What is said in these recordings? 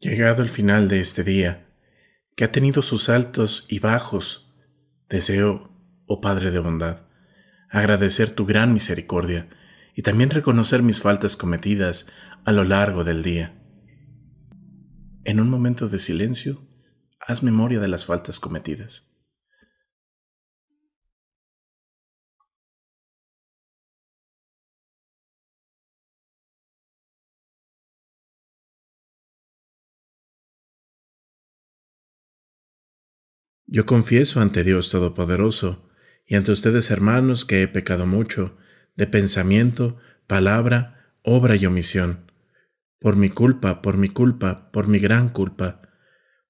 Llegado el final de este día, que ha tenido sus altos y bajos, deseo, oh Padre de bondad, agradecer tu gran misericordia y también reconocer mis faltas cometidas a lo largo del día. En un momento de silencio, haz memoria de las faltas cometidas. Yo confieso ante Dios Todopoderoso y ante ustedes hermanos que he pecado mucho, de pensamiento, palabra, obra y omisión por mi culpa, por mi culpa, por mi gran culpa.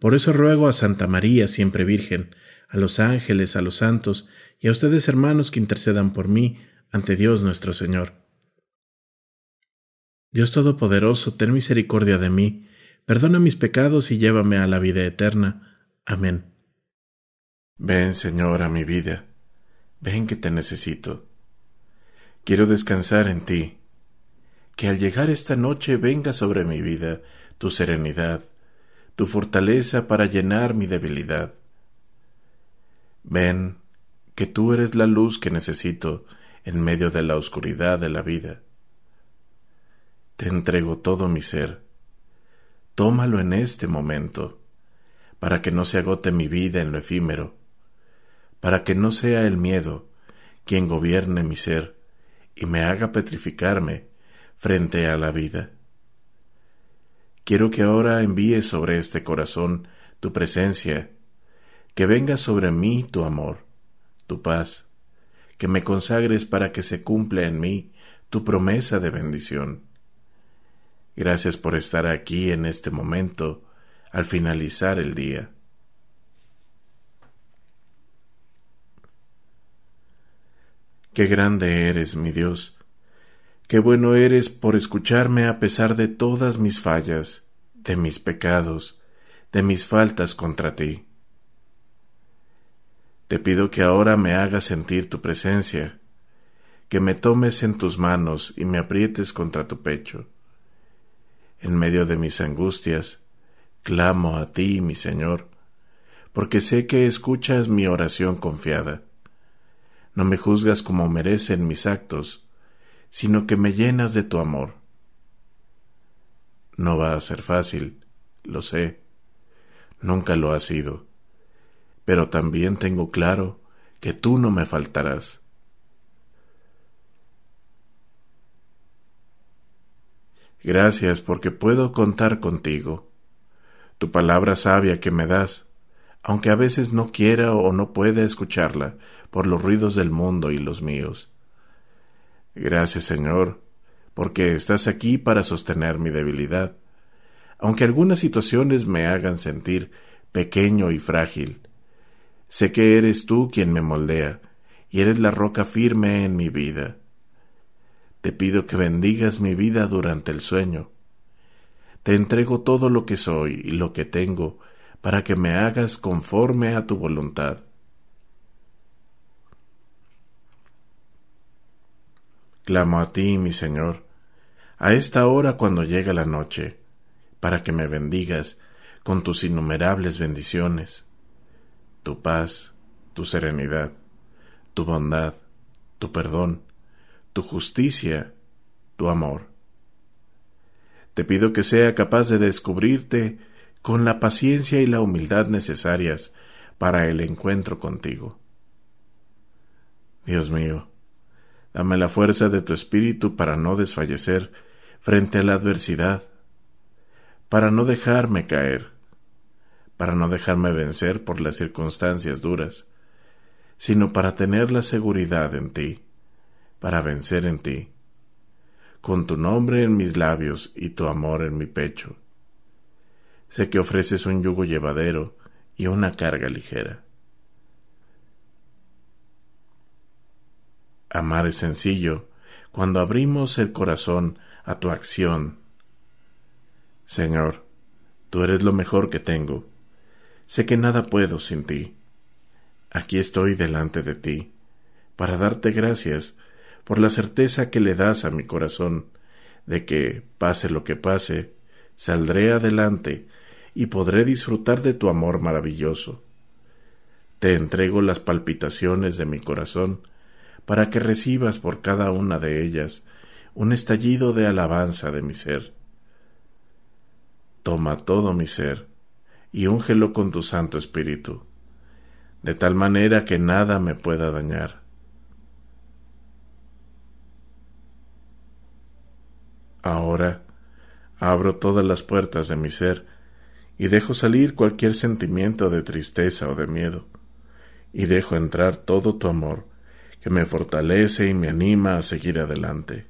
Por eso ruego a Santa María, siempre Virgen, a los ángeles, a los santos, y a ustedes hermanos que intercedan por mí ante Dios nuestro Señor. Dios Todopoderoso, ten misericordia de mí, perdona mis pecados y llévame a la vida eterna. Amén. Ven, Señor, a mi vida, ven que te necesito. Quiero descansar en ti que al llegar esta noche venga sobre mi vida tu serenidad, tu fortaleza para llenar mi debilidad. Ven, que tú eres la luz que necesito en medio de la oscuridad de la vida. Te entrego todo mi ser. Tómalo en este momento, para que no se agote mi vida en lo efímero, para que no sea el miedo quien gobierne mi ser y me haga petrificarme frente a la vida. Quiero que ahora envíes sobre este corazón tu presencia, que venga sobre mí tu amor, tu paz, que me consagres para que se cumpla en mí tu promesa de bendición. Gracias por estar aquí en este momento, al finalizar el día. Qué grande eres, mi Dios, Qué bueno eres por escucharme a pesar de todas mis fallas, de mis pecados, de mis faltas contra ti. Te pido que ahora me hagas sentir tu presencia, que me tomes en tus manos y me aprietes contra tu pecho. En medio de mis angustias, clamo a ti, mi Señor, porque sé que escuchas mi oración confiada. No me juzgas como merecen mis actos, sino que me llenas de tu amor. No va a ser fácil, lo sé, nunca lo ha sido, pero también tengo claro que tú no me faltarás. Gracias porque puedo contar contigo. Tu palabra sabia que me das, aunque a veces no quiera o no pueda escucharla por los ruidos del mundo y los míos. Gracias, Señor, porque estás aquí para sostener mi debilidad. Aunque algunas situaciones me hagan sentir pequeño y frágil, sé que eres tú quien me moldea, y eres la roca firme en mi vida. Te pido que bendigas mi vida durante el sueño. Te entrego todo lo que soy y lo que tengo, para que me hagas conforme a tu voluntad. Clamo a ti, mi Señor, a esta hora cuando llega la noche, para que me bendigas con tus innumerables bendiciones, tu paz, tu serenidad, tu bondad, tu perdón, tu justicia, tu amor. Te pido que sea capaz de descubrirte con la paciencia y la humildad necesarias para el encuentro contigo. Dios mío, Dame la fuerza de tu espíritu para no desfallecer frente a la adversidad, para no dejarme caer, para no dejarme vencer por las circunstancias duras, sino para tener la seguridad en ti, para vencer en ti, con tu nombre en mis labios y tu amor en mi pecho. Sé que ofreces un yugo llevadero y una carga ligera. Amar es sencillo cuando abrimos el corazón a tu acción. Señor, tú eres lo mejor que tengo. Sé que nada puedo sin ti. Aquí estoy delante de ti, para darte gracias por la certeza que le das a mi corazón de que, pase lo que pase, saldré adelante y podré disfrutar de tu amor maravilloso. Te entrego las palpitaciones de mi corazón, para que recibas por cada una de ellas un estallido de alabanza de mi ser. Toma todo mi ser y úngelo con tu Santo Espíritu, de tal manera que nada me pueda dañar. Ahora abro todas las puertas de mi ser y dejo salir cualquier sentimiento de tristeza o de miedo, y dejo entrar todo tu amor me fortalece y me anima a seguir adelante.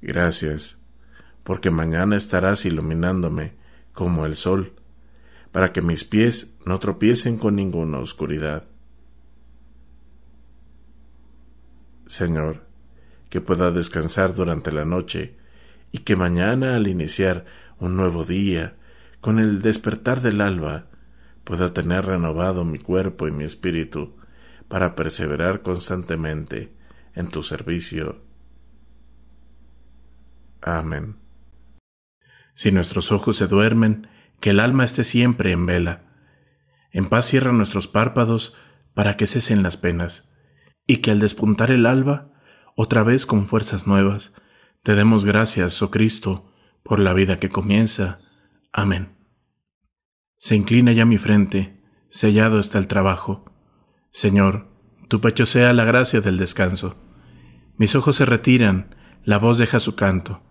Gracias, porque mañana estarás iluminándome como el sol, para que mis pies no tropiecen con ninguna oscuridad. Señor, que pueda descansar durante la noche, y que mañana al iniciar un nuevo día, con el despertar del alba, pueda tener renovado mi cuerpo y mi espíritu, para perseverar constantemente en tu servicio. Amén. Si nuestros ojos se duermen, que el alma esté siempre en vela. En paz cierra nuestros párpados para que cesen las penas, y que al despuntar el alba, otra vez con fuerzas nuevas, te demos gracias, oh Cristo, por la vida que comienza. Amén. Se inclina ya mi frente, sellado está el trabajo Señor, tu pecho sea la gracia del descanso. Mis ojos se retiran, la voz deja su canto,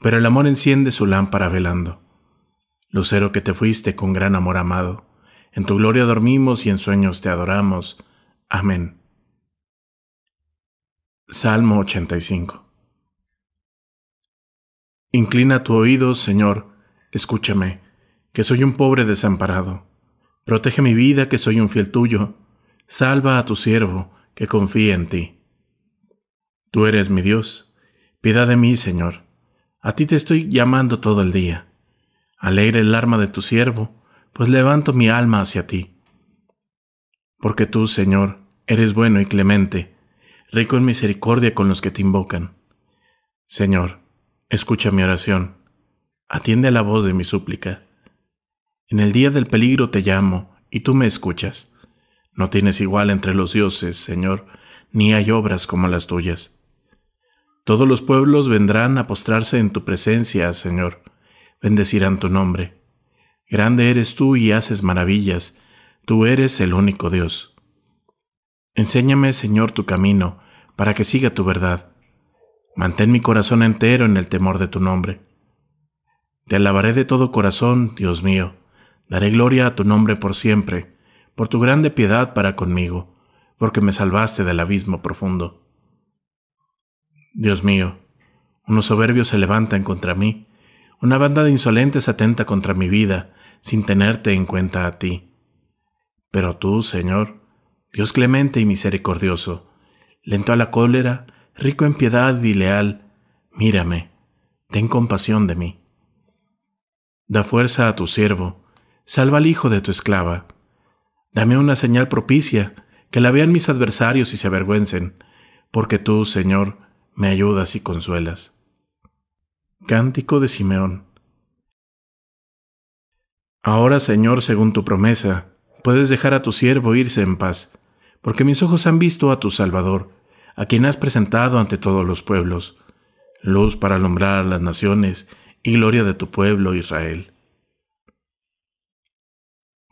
pero el amor enciende su lámpara velando. Lucero que te fuiste con gran amor amado, en tu gloria dormimos y en sueños te adoramos. Amén. Salmo 85 Inclina tu oído, Señor, escúchame, que soy un pobre desamparado. Protege mi vida, que soy un fiel tuyo Salva a tu siervo, que confía en ti. Tú eres mi Dios. Piedad de mí, Señor. A ti te estoy llamando todo el día. Alegre el arma de tu siervo, pues levanto mi alma hacia ti. Porque tú, Señor, eres bueno y clemente, rico en misericordia con los que te invocan. Señor, escucha mi oración. Atiende a la voz de mi súplica. En el día del peligro te llamo, y tú me escuchas. No tienes igual entre los dioses, Señor, ni hay obras como las tuyas. Todos los pueblos vendrán a postrarse en tu presencia, Señor, bendecirán tu nombre. Grande eres tú y haces maravillas, tú eres el único Dios. Enséñame, Señor, tu camino, para que siga tu verdad. Mantén mi corazón entero en el temor de tu nombre. Te alabaré de todo corazón, Dios mío. Daré gloria a tu nombre por siempre por tu grande piedad para conmigo, porque me salvaste del abismo profundo. Dios mío, unos soberbios se levantan contra mí, una banda de insolentes atenta contra mi vida, sin tenerte en cuenta a ti. Pero tú, Señor, Dios clemente y misericordioso, lento a la cólera, rico en piedad y leal, mírame, ten compasión de mí. Da fuerza a tu siervo, salva al hijo de tu esclava, Dame una señal propicia, que la vean mis adversarios y se avergüencen, porque tú, Señor, me ayudas y consuelas. Cántico de Simeón. Ahora, Señor, según tu promesa, puedes dejar a tu siervo irse en paz, porque mis ojos han visto a tu Salvador, a quien has presentado ante todos los pueblos, luz para alumbrar las naciones y gloria de tu pueblo Israel.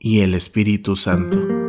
y el Espíritu Santo